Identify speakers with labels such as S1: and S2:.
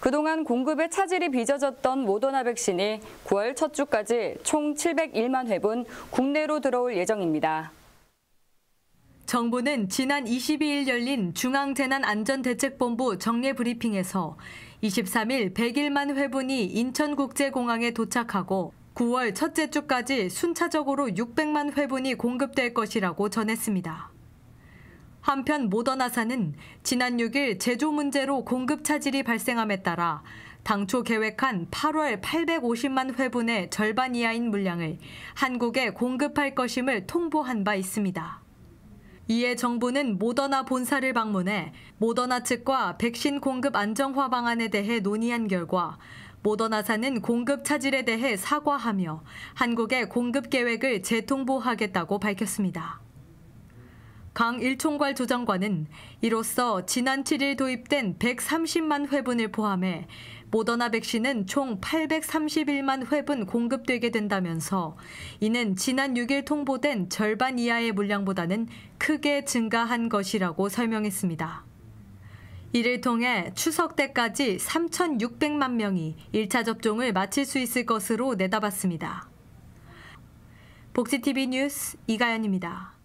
S1: 그동안 공급의 차질이 빚어졌던 모더나 백신이 9월 첫 주까지 총 701만 회분 국내로 들어올 예정입니다.
S2: 정부는 지난 22일 열린 중앙재난안전대책본부 정례 브리핑에서 23일 101만 회분이 인천국제공항에 도착하고 9월 첫째 주까지 순차적으로 600만 회분이 공급될 것이라고 전했습니다. 한편 모더나사는 지난 6일 제조 문제로 공급 차질이 발생함에 따라 당초 계획한 8월 850만 회분의 절반 이하인 물량을 한국에 공급할 것임을 통보한 바 있습니다. 이에 정부는 모더나 본사를 방문해 모더나 측과 백신 공급 안정화 방안에 대해 논의한 결과 모더나사는 공급 차질에 대해 사과하며 한국의 공급 계획을 재통보하겠다고 밝혔습니다. 강 일총괄 조장관은 이로써 지난 7일 도입된 130만 회분을 포함해 모더나 백신은 총 831만 회분 공급되게 된다면서 이는 지난 6일 통보된 절반 이하의 물량보다는 크게 증가한 것이라고 설명했습니다. 이를 통해 추석 때까지 3,600만 명이 1차 접종을 마칠 수 있을 것으로 내다봤습니다. 복지TV 뉴스 이가연입니다.